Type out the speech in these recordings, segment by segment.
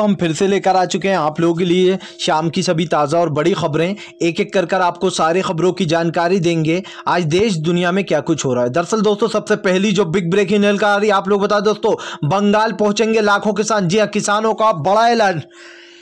तो हम फिर से लेकर आ चुके हैं आप लोगों के लिए शाम की सभी ताज़ा और बड़ी खबरें एक एक कर कर आपको सारी खबरों की जानकारी देंगे आज देश दुनिया में क्या कुछ हो रहा है दरअसल दोस्तों सबसे पहली जो बिग ब्रेकिंग जानकारी आप लोग बता दोस्तों बंगाल पहुंचेंगे लाखों किसान जी हाँ किसानों का बड़ा ऐलान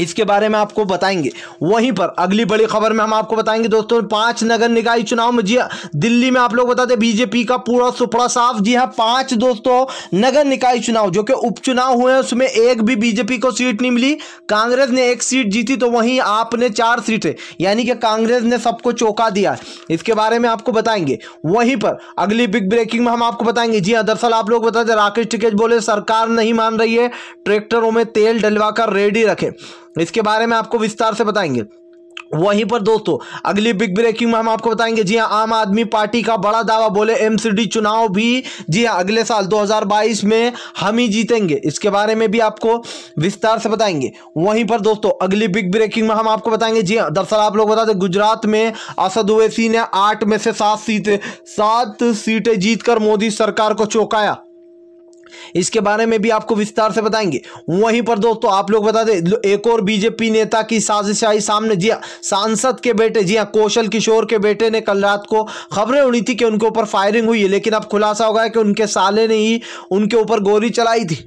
इसके बारे में आपको बताएंगे वहीं पर अगली बड़ी खबर में हम आपको बताएंगे दोस्तों पांच नगर निकाय चुनाव में जी हाँ, दिल्ली में आप लोग बताते बीजेपी का पूरा सुपड़ा साफ जी हाँ पांच दोस्तों नगर निकाय चुनाव जो कि उपचुनाव हुए हैं उसमें एक भी बीजेपी को सीट नहीं मिली कांग्रेस ने एक सीट जीती तो वहीं आपने चार सीटें यानी कि कांग्रेस ने सबको चौका दिया इसके बारे में आपको बताएंगे वहीं पर अगली बिग ब्रेकिंग में हम आपको बताएंगे जी हाँ दरअसल आप लोग बताते राकेश टिकेज बोले सरकार नहीं मान रही है ट्रैक्टरों में तेल डलवाकर रेडी रखे इसके बारे में आपको विस्तार से बताएंगे वहीं पर दोस्तों अगली बिग ब्रेकिंग में हम आपको बताएंगे जी हाँ आम आदमी पार्टी का बड़ा दावा बोले एमसीडी चुनाव भी जी हाँ अगले साल 2022 में हम ही जीतेंगे इसके बारे में भी आपको विस्तार से बताएंगे वहीं पर दोस्तों अगली बिग ब्रेकिंग में हम आपको बताएंगे जी हाँ दरअसल आप लोग बता दें गुजरात में असद ओवैसी ने आठ में से सात सीटें सात सीटें जीतकर मोदी सरकार को चौंकाया इसके बारे में भी आपको विस्तार से बताएंगे वहीं पर दोस्तों आप लोग बता दें एक और बीजेपी नेता की साजिश आई सामने जी हाँ, सांसद के बेटे जी हाँ कौशल किशोर के बेटे ने कल रात को खबरें उड़ी थी कि उनके ऊपर फायरिंग हुई है लेकिन अब खुलासा होगा कि उनके साले ने ही उनके ऊपर गोली चलाई थी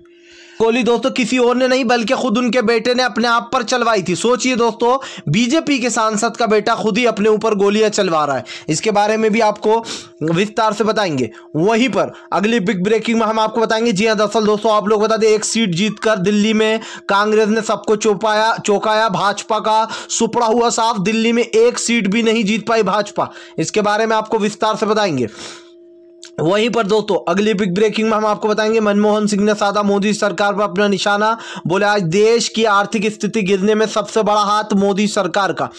गोली दोस्तों किसी और ने नहीं बल्कि खुद उनके बेटे ने अपने आप पर चलवाई थी सोचिए दोस्तों बीजेपी के सांसद का बेटा खुद ही अपने ऊपर गोलियां चलवा रहा है इसके बारे में भी आपको विस्तार से बताएंगे वहीं पर अगली बिग ब्रेकिंग में हम आपको बताएंगे जी हाँ दरअसल दोस्तों आप लोग बता दें एक सीट जीतकर दिल्ली में कांग्रेस ने सबको चौपाया चौकाया भाजपा का सुपड़ा हुआ साफ दिल्ली में एक सीट भी नहीं जीत पाई भाजपा इसके बारे में आपको विस्तार से बताएंगे वहीं पर दोस्तों अगली बिग ब्रेकिंग में हम आपको बताएंगे मनमोहन सिंह ने साधा मोदी सरकार पर अपना निशाना बोले आज देश की आर्थिक स्थिति गिरने में सबसे बड़ा हाथ मोदी सरकार का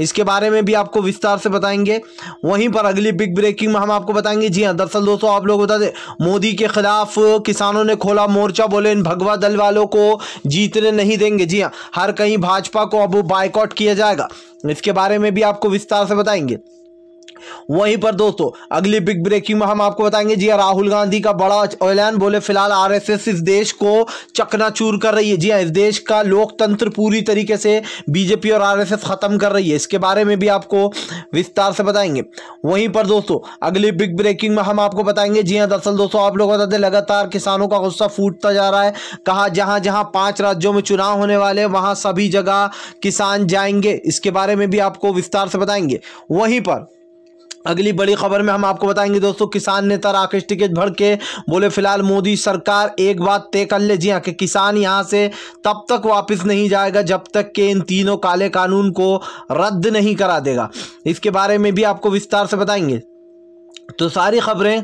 इसके बारे में भी आपको विस्तार से बताएंगे वहीं पर अगली बिग ब्रेकिंग में हम आपको बताएंगे जी हाँ दरअसल दोस्तों आप लोग बता दें मोदी के खिलाफ किसानों ने खोला मोर्चा बोले इन भगवा दल वालों को जीतने नहीं देंगे जी हाँ हर कहीं भाजपा को अब बायकॉट किया जाएगा इसके बारे में भी आपको विस्तार से बताएंगे वहीं पर दोस्तों अगली बिग ब्रेकिंग में हम आपको बताएंगे जी राहुल गांधी का बड़ा ऐलान बोले फिलहाल आरएसएस इस देश को चकनाचूर कर रही है जी हाँ इस देश का लोकतंत्र पूरी तरीके से बीजेपी और आरएसएस खत्म कर रही है इसके बारे में भी आपको विस्तार से बताएंगे वहीं पर दोस्तों अगली बिग ब्रेकिंग में हम आपको बताएंगे जी हाँ दरअसल दोस्तों आप लोग बताते लगातार किसानों का गुस्सा फूटता जा रहा है कहा जहां जहां पांच राज्यों में चुनाव होने वाले वहां सभी जगह किसान जाएंगे इसके बारे में भी आपको विस्तार से बताएंगे वहीं पर अगली बड़ी खबर में हम आपको बताएंगे दोस्तों किसान नेता राकेश टिकेट भड़के के बोले फिलहाल मोदी सरकार एक बात तय कर ले जी हाँ कि किसान यहाँ से तब तक वापस नहीं जाएगा जब तक के इन तीनों काले कानून को रद्द नहीं करा देगा इसके बारे में भी आपको विस्तार से बताएंगे तो सारी खबरें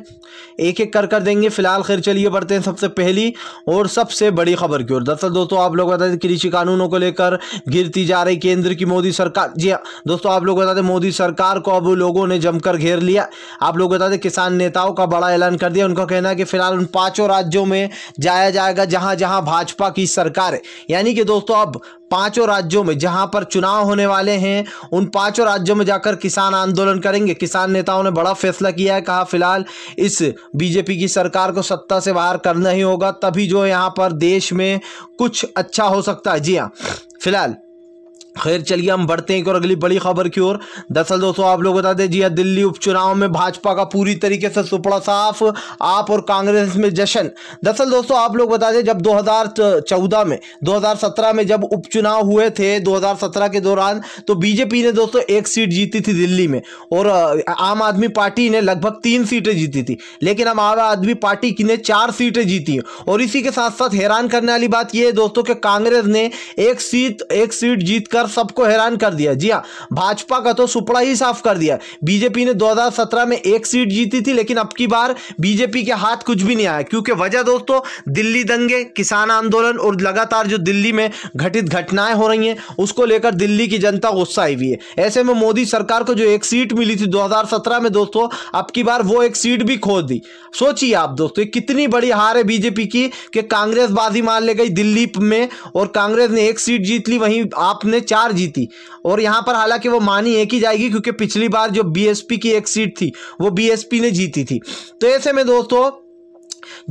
एक एक कर कर देंगे फिलहाल खैर चलिए बढ़ते हैं सबसे पहली और सबसे बड़ी खबर की ओर दरअसल दोस्तों आप लोग बता दें कृषि कानूनों को लेकर गिरती जा रही केंद्र की मोदी सरकार जी हाँ दोस्तों आप लोग बता दें मोदी सरकार को अब लोगों ने जमकर घेर लिया आप लोग बता दें किसान नेताओं का बड़ा ऐलान कर दिया उनका कहना है कि फिलहाल उन पाँचों राज्यों में जाया जाएगा जहाँ जहाँ भाजपा की सरकार है यानी कि दोस्तों अब पांचों राज्यों में जहां पर चुनाव होने वाले हैं उन पांचों राज्यों में जाकर किसान आंदोलन करेंगे किसान नेताओं ने बड़ा फैसला किया है कहा फिलहाल इस बीजेपी की सरकार को सत्ता से बाहर करना ही होगा तभी जो यहाँ पर देश में कुछ अच्छा हो सकता है जी हाँ फिलहाल खैर चलिए हम बढ़ते हैं और अगली बड़ी खबर की ओर दरअसल दोस्तों आप लोग बता दें जी दिल्ली उपचुनाव में भाजपा का पूरी तरीके से सुपड़ा साफ आप और कांग्रेस में जशन दरअसल दोस्तों आप लोग बता दें जब 2014 में 2017 में जब उपचुनाव हुए थे 2017 के दौरान तो बीजेपी ने दोस्तों एक सीट जीती थी दिल्ली में और आम आदमी पार्टी ने लगभग तीन सीटें जीती थी लेकिन अब आम आदमी पार्टी की ने चार सीटें जीती और इसी के साथ साथ हैरान करने वाली बात यह है दोस्तों कि कांग्रेस ने एक सीट एक सीट जीतकर सबको हैरान कर दिया जी हाँ भाजपा का तो सुपड़ा ही साफ कर दिया बीजेपी ने 2017 में एक सीट जीती थी लेकिन अब की बार बीजेपी के हाथ कुछ भी नहीं आया क्योंकि वजह दोस्तों दिल्ली दंगे किसान आंदोलन और लगातार जो दिल्ली में घटित घटनाएं हो रही हैं उसको लेकर दिल्ली की जनता गुस्सा आई हुई है ऐसे में मोदी सरकार को जो एक सीट मिली थी 2017 में दोस्तों अब की बार वो एक सीट भी खो दी सोचिए आप दोस्तों कितनी बड़ी हार है बीजेपी की कांग्रेस बाजी मार ले गई दिल्ली में और कांग्रेस ने एक सीट जीत ली वहीं आपने चार जीती और यहाँ पर हालांकि वो मानी एक ही जाएगी क्योंकि पिछली बार जो बीएसपी की एक सीट थी वो बीएसपी ने जीती थी तो ऐसे में दोस्तों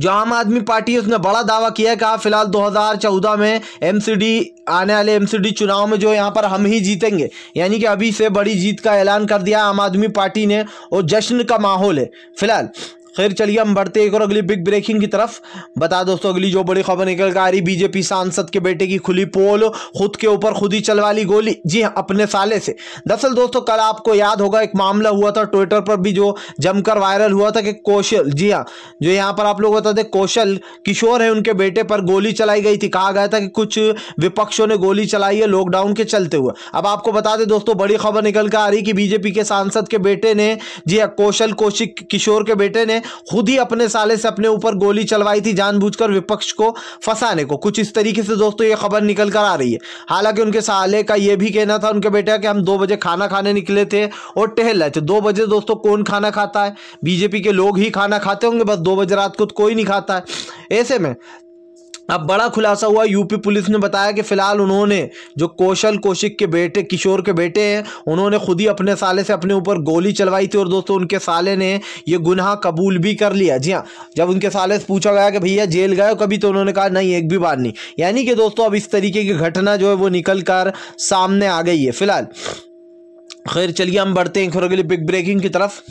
जो आम आदमी पार्टी है उसने बड़ा दावा किया कहा फिलहाल 2014 में एमसीडी आने वाले एमसीडी चुनाव में जो यहाँ पर हम ही जीतेंगे यानी कि अभी से बड़ी जीत का ऐलान कर दिया आम आदमी पार्टी ने और जश्न का माहौल है फिलहाल खैर चलिए हम बढ़ते एक और अगली बिग ब्रेकिंग की तरफ बता दोस्तों अगली जो बड़ी खबर निकल कर आ रही बीजेपी सांसद के बेटे की खुली पोल खुद के ऊपर खुद ही चलवा ली गोली जी हाँ अपने साले से दरअसल दोस्तों कल आपको याद होगा एक मामला हुआ था ट्विटर पर भी जो जमकर वायरल हुआ था कि कौशल जी हाँ जो यहाँ पर आप लोग बताते कौशल किशोर है उनके बेटे पर गोली चलाई गई थी कहा गया था कि कुछ विपक्षों ने गोली चलाई है लॉकडाउन के चलते हुए अब आपको बता दें दोस्तों बड़ी खबर निकल कर आ रही कि बीजेपी के सांसद के बेटे ने जी हाँ कौशल कौशिक किशोर के बेटे ने खुद ही अपने साले से अपने ऊपर गोली चलवाई थी जानबूझकर विपक्ष को फंसाने को कुछ इस तरीके से दोस्तों ये खबर निकल कर आ रही है हालांकि उनके साले का ये भी कहना था उनके बेटा कि हम दो बजे खाना खाने निकले थे और टहल रहे थे दो बजे दोस्तों कौन खाना खाता है बीजेपी के लोग ही खाना खाते होंगे बस दो बजे रात को तो कोई नहीं खाता है ऐसे में अब बड़ा खुलासा हुआ यूपी पुलिस ने बताया कि फिलहाल उन्होंने जो कौशल कौशिक के बेटे किशोर के बेटे हैं उन्होंने खुद ही अपने साले से अपने ऊपर गोली चलवाई थी और दोस्तों उनके साले ने ये गुनाह कबूल भी कर लिया जी हाँ जब उनके साले से पूछा गया कि भैया जेल गए कभी तो उन्होंने कहा नहीं एक भी बार नहीं यानी कि दोस्तों अब इस तरीके की घटना जो है वो निकल कर सामने आ गई है फिलहाल खैर चलिए हम बढ़ते हैं एक अगली बिग ब्रेकिंग की तरफ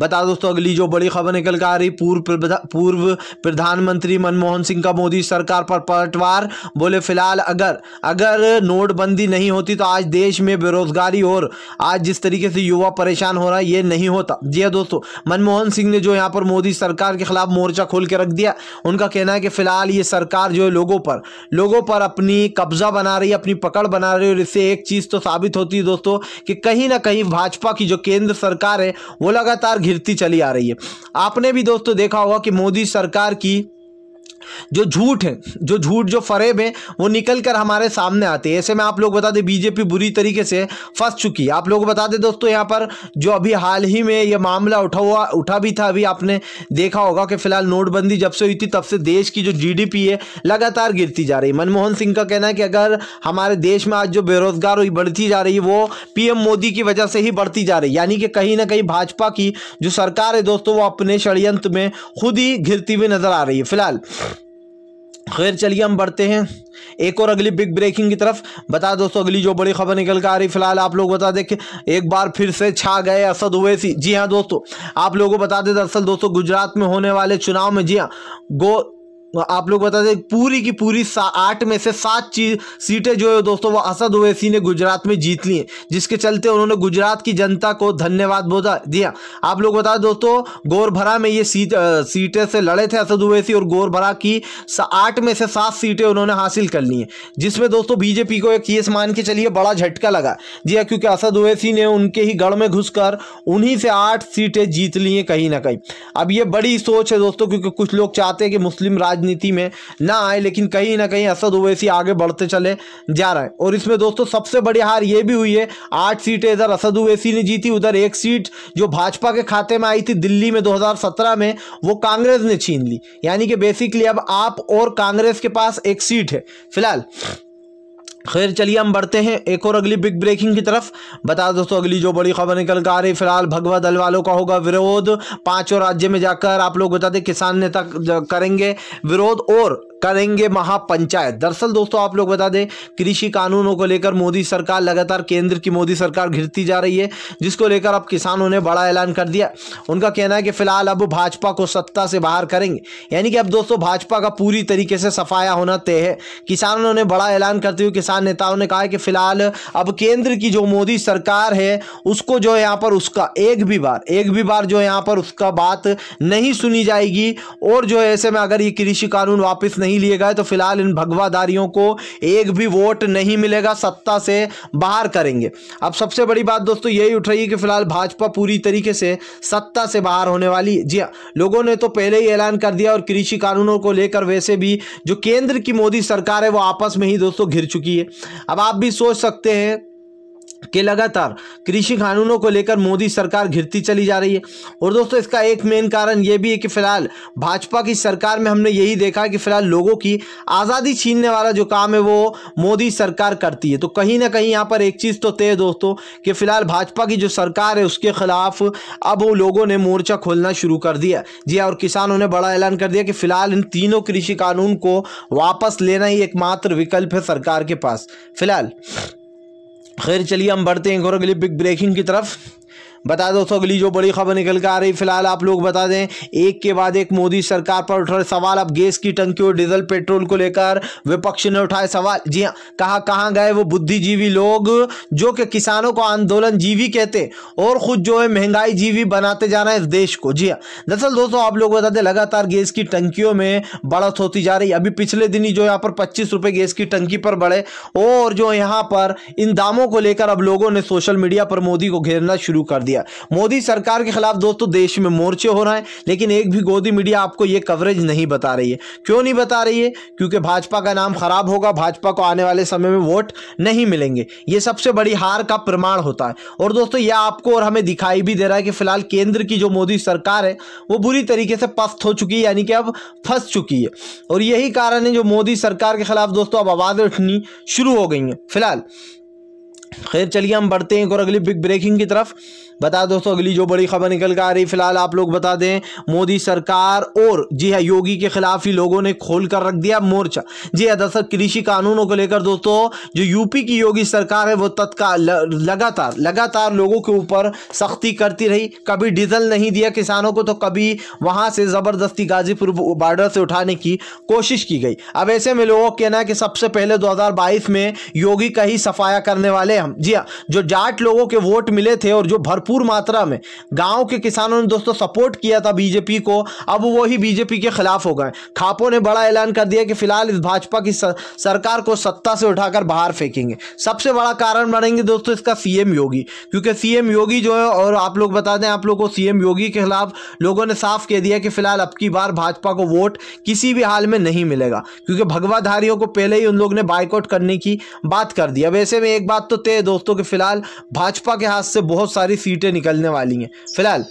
बता दोस्तों अगली जो बड़ी खबर निकल कर आ रही पूर्व पूर्व प्रधानमंत्री मनमोहन सिंह का मोदी सरकार पर पलटवार बोले फिलहाल अगर अगर नोटबंदी नहीं होती तो आज देश में बेरोजगारी और आज जिस तरीके से युवा परेशान हो रहा है ये नहीं होता जी हाँ दोस्तों मनमोहन सिंह ने जो यहाँ पर मोदी सरकार के खिलाफ मोर्चा खोल के रख दिया उनका कहना है कि फिलहाल ये सरकार जो है लोगों पर लोगों पर अपनी कब्जा बना रही है अपनी पकड़ बना रही है और इससे एक चीज़ तो साबित होती है दोस्तों कि कहीं ना कहीं भाजपा की जो केंद्र सरकार है वो लगातार घिरती चली आ रही है आपने भी दोस्तों देखा होगा कि मोदी सरकार की जो झूठ है जो झूठ जो फरेब है वो निकल कर हमारे सामने आते हैं ऐसे में आप लोग बता दें बीजेपी बुरी तरीके से फंस चुकी है आप लोग बता दें दोस्तों यहाँ पर जो अभी हाल ही में ये मामला उठा हुआ उठा भी था अभी आपने देखा होगा कि फिलहाल नोटबंदी जब से हुई थी तब से देश की जो जी है लगातार गिरती जा रही है मनमोहन सिंह का कहना है कि अगर हमारे देश में आज जो बेरोजगार हुई बढ़ती जा रही है वो पीएम मोदी की वजह से ही बढ़ती जा रही है यानी कि कहीं ना कहीं भाजपा की जो सरकार है दोस्तों वो अपने षडयंत्र में खुद ही घिरती हुई नजर आ रही है फिलहाल खैर चलिए हम बढ़ते हैं एक और अगली बिग ब्रेकिंग की तरफ बता दोस्तों अगली जो बड़ी खबर निकल कर आ रही फिलहाल आप लोग बता दें एक बार फिर से छा गए असद ओवैसी जी हाँ दोस्तों आप लोगों को बता दें दरअसल दोस्तों गुजरात में होने वाले चुनाव में जी हाँ गो तो आप लोग बता दें पूरी की पूरी आठ में से सात चीज सीटें जो है दोस्तों वो असद ओवैसी ने गुजरात में जीत ली हैं जिसके चलते उन्होंने गुजरात की जनता को धन्यवाद बोधा दिया आप लोग बता दें दोस्तों गोरभरा में ये सीट सीटें से लड़े थे असद ओवैसी और गोरभरा की आठ में से सात सीटें उन्होंने हासिल कर ली हैं जिसमें दोस्तों बीजेपी को एक ये मान के चलिए बड़ा झटका लगा जी हाँ क्योंकि असद ओवैसी ने उनके ही गढ़ में घुस उन्हीं से आठ सीटें जीत ली हैं कहीं ना कहीं अब ये बड़ी सोच है दोस्तों क्योंकि कुछ लोग चाहते हैं कि मुस्लिम राज राजनीति में ना आए लेकिन कहीं ना कहीं असद ओवैसी आगे बढ़ते चले जा रहे हैं और इसमें दोस्तों सबसे बड़ी हार ये भी हुई है आठ सीटें इधर असद ओवैसी ने जीती उधर एक सीट जो भाजपा के खाते में आई थी दिल्ली में दो में वो कांग्रेस ने छीन ली यानी कि बेसिकली अब आप और कांग्रेस के पास एक सीट है फिलहाल खैर चलिए हम बढ़ते हैं एक और अगली बिग ब्रेकिंग की तरफ बता दोस्तों अगली जो बड़ी खबर निकल कर आ रही फिलहाल भगवा दल वालों का होगा विरोध पांचों राज्य में जाकर आप लोग बता दें किसान नेता करेंगे विरोध और करेंगे महापंचायत दरअसल दोस्तों आप लोग बता दें कृषि कानूनों को लेकर मोदी सरकार लगातार केंद्र की मोदी सरकार घिरती जा रही है जिसको लेकर अब किसानों ने बड़ा ऐलान कर दिया उनका कहना है कि फिलहाल अब भाजपा को सत्ता से बाहर करेंगे यानी कि अब दोस्तों भाजपा का पूरी तरीके से सफाया होना तय है किसानों ने बड़ा ऐलान करते हुए किसान नेताओं ने कहा कि फिलहाल अब केंद्र की जो मोदी सरकार है उसको जो यहाँ पर उसका एक भी बार एक भी बार जो यहाँ पर उसका बात नहीं सुनी जाएगी और जो ऐसे में अगर ये कृषि कानून वापस नहीं नहीं लिए गए तो फिलहाल इन भगवादारियों को एक भी वोट नहीं मिलेगा सत्ता से बाहर करेंगे अब सबसे बड़ी बात दोस्तों यही उठ रही है कि फिलहाल भाजपा पूरी तरीके से सत्ता से बाहर होने वाली जी हाँ लोगों ने तो पहले ही ऐलान कर दिया और कृषि कानूनों को लेकर वैसे भी जो केंद्र की मोदी सरकार है वो आपस में ही दोस्तों घिर चुकी है अब आप भी सोच सकते हैं के लगातार कृषि कानूनों को लेकर मोदी सरकार घिरती चली जा रही है और दोस्तों इसका एक मेन कारण ये भी है कि फिलहाल भाजपा की सरकार में हमने यही देखा कि फिलहाल लोगों की आज़ादी छीनने वाला जो काम है वो मोदी सरकार करती है तो कहीं ना कहीं यहाँ पर एक चीज़ तो तय दोस्तों कि फिलहाल भाजपा की जो सरकार है उसके खिलाफ अब वो लोगों ने मोर्चा खोलना शुरू कर दिया जी हाँ, और किसानों ने बड़ा ऐलान कर दिया कि फिलहाल इन तीनों कृषि कानून को वापस लेना ही एकमात्र विकल्प है सरकार के पास फिलहाल खैर चलिए हम बढ़ते हैं और अगली बिग ब्रेकिंग की तरफ बता दोस्तों अगली जो बड़ी खबर निकल कर आ रही फिलहाल आप लोग बता दें एक के बाद एक मोदी सरकार पर उठ रहे सवाल अब गैस की टंकी और डीजल पेट्रोल को लेकर विपक्ष ने उठाए सवाल जी हाँ कहाँ कहाँ गए वो बुद्धिजीवी लोग जो कि किसानों को आंदोलन जीवी कहते और खुद जो है महंगाई जीवी बनाते जाना इस देश को जी हाँ दरअसल दोस्तों आप लोग बता दें लगातार गैस की टंकियों में बढ़त होती जा रही अभी पिछले दिन ही जो यहाँ पर पच्चीस रुपये गैस की टंकी पर बढ़े और जो यहाँ पर इन दामों को लेकर अब लोगों ने सोशल मीडिया पर मोदी को घेरना शुरू कर दिया दिया मोदी सरकार के खिलाफ दोस्तों देश में मोर्चे हो रहे हैं लेकिन एक भी गोदी मीडिया आपको ये कवरेज नहीं बता रही है क्यों नहीं बता रही है क्योंकि भाजपा का नाम खराब होगा भाजपा को आने वाले समय में वोट नहीं मिलेंगे ये सबसे बड़ी हार का प्रमाण होता है और दोस्तों यह आपको और हमें दिखाई भी दे रहा है कि फिलहाल केंद्र की जो मोदी सरकार है वो बुरी तरीके से पस्त हो चुकी है यानी कि अब फंस चुकी है और यही कारण है जो मोदी सरकार के खिलाफ दोस्तों अब आवाज उठनी शुरू हो गई है फिलहाल खैर चलिए हम बढ़ते हैं और अगली बिग ब्रेकिंग की तरफ बता दोस्तों अगली जो बड़ी खबर निकल कर आ रही फिलहाल आप लोग बता दें मोदी सरकार और जी है हाँ, योगी के खिलाफ ही लोगों ने खोल कर रख दिया मोर्चा जी है हाँ, दरअसल कृषि कानूनों को लेकर दोस्तों जो यूपी की योगी सरकार है वो तत्काल लगातार लगातार लोगों के ऊपर सख्ती करती रही कभी डीजल नहीं दिया किसानों को तो कभी वहाँ से ज़बरदस्ती गाजीपुर बॉर्डर से उठाने की कोशिश की गई अब ऐसे में लोगों का कहना है कि सबसे पहले दो में योगी का ही सफाया करने वाले हम जी हाँ जो जाट लोगों के वोट मिले थे और जो भरपूर भरपूर मात्रा में गांव के किसानों ने दोस्तों सपोर्ट किया था बीजेपी को अब वो ही बीजेपी के खिलाफ हो गए खापो ने बड़ा ऐलान कर दिया कि फिलहाल इस भाजपा की सरकार को सत्ता से उठाकर बाहर फेंकेंगे सबसे बड़ा कारण बनेंगे दोस्तों इसका सीएम योगी क्योंकि सीएम योगी जो है और आप लोग बता दें आप लोग को सीएम योगी के खिलाफ लोगों ने साफ कह दिया कि फिलहाल अब की बार भाजपा को वोट किसी भी हाल में नहीं मिलेगा क्योंकि भगवाधारियों को पहले ही उन लोगों ने बाइकआउट करने की बात कर दी अब ऐसे में एक बात तो तय दोस्तों कि फिलहाल भाजपा के हाथ से बहुत सारी सीट सीटें निकलने वाली हैं फिलहाल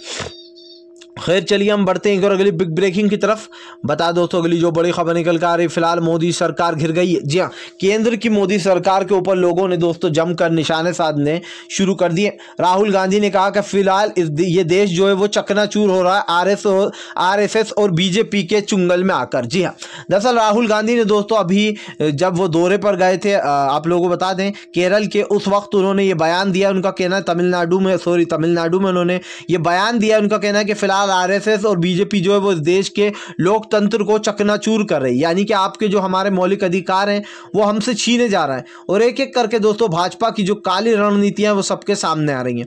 खैर चलिए हम बढ़ते हैं और अगली बिग ब्रेकिंग की तरफ बता दोस्तों अगली जो बड़ी खबर निकल कर आ रही फिलहाल मोदी सरकार घिर गई है जी हाँ केंद्र की मोदी सरकार के ऊपर लोगों ने दोस्तों जमकर निशाने साधने शुरू कर दिए राहुल गांधी ने कहा कि फिलहाल इस ये देश जो है वो चकनाचूर हो रहा है R S R S S और बीजेपी के चुंगल में आकर जी हाँ दरअसल राहुल गांधी ने दोस्तों अभी जब वो दौरे पर गए थे आप लोगों को बता दें केरल के उस वक्त उन्होंने ये बयान दिया उनका कहना तमिलनाडु में सॉरी तमिलनाडु में उन्होंने ये बयान दिया उनका कहना है कि फिलहाल फिलहाल आरएसएस और बीजेपी जो है वो इस देश के लोकतंत्र को चकनाचूर कर रही है यानी कि आपके जो हमारे मौलिक अधिकार हैं वो हमसे छीने जा रहे हैं और एक एक करके दोस्तों भाजपा की जो काली रणनीतियाँ वो सबके सामने आ रही हैं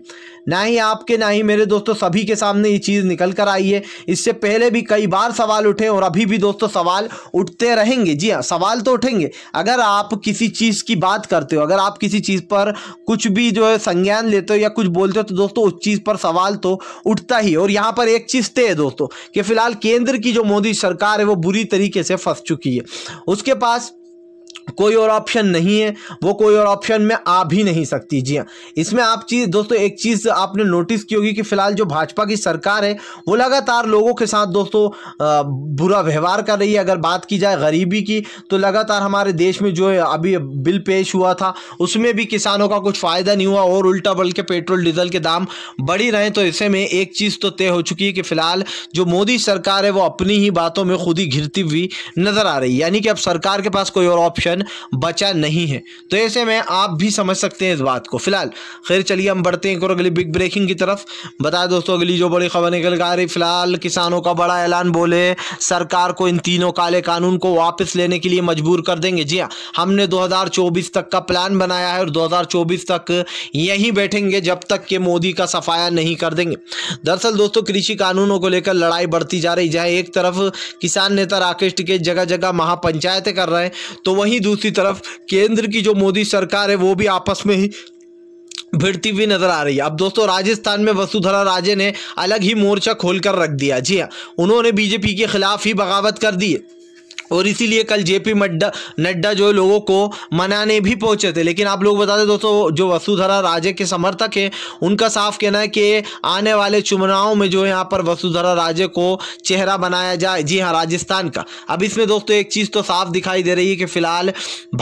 ना ही आपके ना ही मेरे दोस्तों सभी के सामने ये चीज़ निकल कर आई है इससे पहले भी कई बार सवाल उठे और अभी भी दोस्तों सवाल उठते रहेंगे जी हाँ सवाल तो उठेंगे अगर आप किसी चीज़ की बात करते हो अगर आप किसी चीज़ पर कुछ भी जो है संज्ञान लेते हो या कुछ बोलते हो तो दोस्तों उस चीज़ पर सवाल तो उठता ही और यहाँ पर एक चिस्ते हैं है दोस्तों कि फिलहाल केंद्र की जो मोदी सरकार है वो बुरी तरीके से फंस चुकी है उसके पास कोई और ऑप्शन नहीं है वो कोई और ऑप्शन में आ भी नहीं सकती जी हाँ इसमें आप चीज़ दोस्तों एक चीज़ आपने नोटिस की होगी कि फ़िलहाल जो भाजपा की सरकार है वो लगातार लोगों के साथ दोस्तों बुरा व्यवहार कर रही है अगर बात की जाए गरीबी की तो लगातार हमारे देश में जो है अभी बिल पेश हुआ था उसमें भी किसानों का कुछ फ़ायदा नहीं हुआ और उल्टा बल्कि पेट्रोल डीजल के दाम बढ़ रहे तो ऐसे में एक चीज़ तो तय हो चुकी है कि फ़िलहाल जो मोदी सरकार है वो अपनी ही बातों में खुद ही घिरती हुई नज़र आ रही है यानी कि अब सरकार के पास कोई और ऑप्शन ऑप्शन बचा नहीं है तो ऐसे में आप भी समझ सकते हैं इस बात को फिलहाल खैर चलिए हम बढ़ते हैं अगली बिग ब्रेकिंग की तरफ बताए दोस्तों अगली जो बड़ी खबर निकल आ रही फिलहाल किसानों का बड़ा ऐलान बोले सरकार को इन तीनों काले कानून को वापस लेने के लिए मजबूर कर देंगे जी हाँ हमने चौबीस तक का प्लान बनाया है और चौबीस तक यहीं बैठेंगे जब तक के मोदी का सफाया नहीं कर देंगे दरअसल दोस्तों कृषि कानूनों को लेकर लड़ाई बढ़ती जा रही जहाँ एक तरफ किसान नेता राकेश टिकेट जगह जगह महापंचायतें कर रहे हैं तो वहीं वहीं दूसरी तरफ केंद्र की जो मोदी सरकार है वो भी आपस में ही भिड़ती हुई नजर आ रही है अब दोस्तों राजस्थान में वसुधरा राजे ने अलग ही मोर्चा खोलकर रख दिया जी हाँ उन्होंने बीजेपी के खिलाफ ही बगावत कर दी है और इसीलिए कल जेपी नड्डा नड्डा जो लोगों को मनाने भी पहुंचे थे लेकिन आप लोग बता दें दोस्तों जो वसुधरा राजे के समर्थक हैं उनका साफ कहना है कि आने वाले चुनाव में जो यहाँ पर वसुधरा राजे को चेहरा बनाया जाए जी हाँ राजस्थान का अब इसमें दोस्तों एक चीज़ तो साफ दिखाई दे रही है कि फिलहाल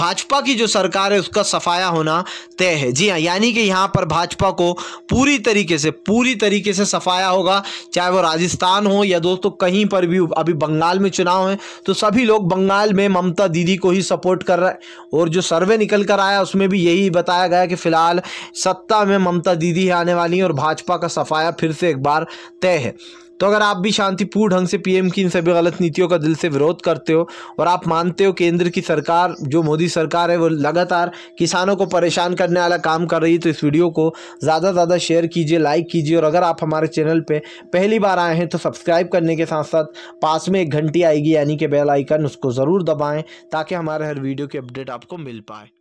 भाजपा की जो सरकार है उसका सफाया होना तय है जी हाँ यानी कि यहाँ पर भाजपा को पूरी तरीके से पूरी तरीके से सफाया होगा चाहे वो राजस्थान हो या दोस्तों कहीं पर भी अभी बंगाल में चुनाव है तो सभी लोग लोग बंगाल में ममता दीदी को ही सपोर्ट कर रहे हैं और जो सर्वे निकल कर आया उसमें भी यही बताया गया कि फ़िलहाल सत्ता में ममता दीदी आने वाली है और भाजपा का सफाया फिर से एक बार तय है तो अगर आप भी शांतिपूर्ण ढंग से पीएम की इन सभी गलत नीतियों का दिल से विरोध करते हो और आप मानते हो केंद्र की सरकार जो मोदी सरकार है वो लगातार किसानों को परेशान करने वाला काम कर रही है तो इस वीडियो को ज़्यादा से ज़्यादा शेयर कीजिए लाइक कीजिए और अगर आप हमारे चैनल पर पहली बार आए हैं तो सब्सक्राइब करने के साथ साथ पास में एक घंटी आएगी यानी कि बेल आइकन उसको ज़रूर दबाएँ ताकि हमारे हर वीडियो की अपडेट आपको मिल पाए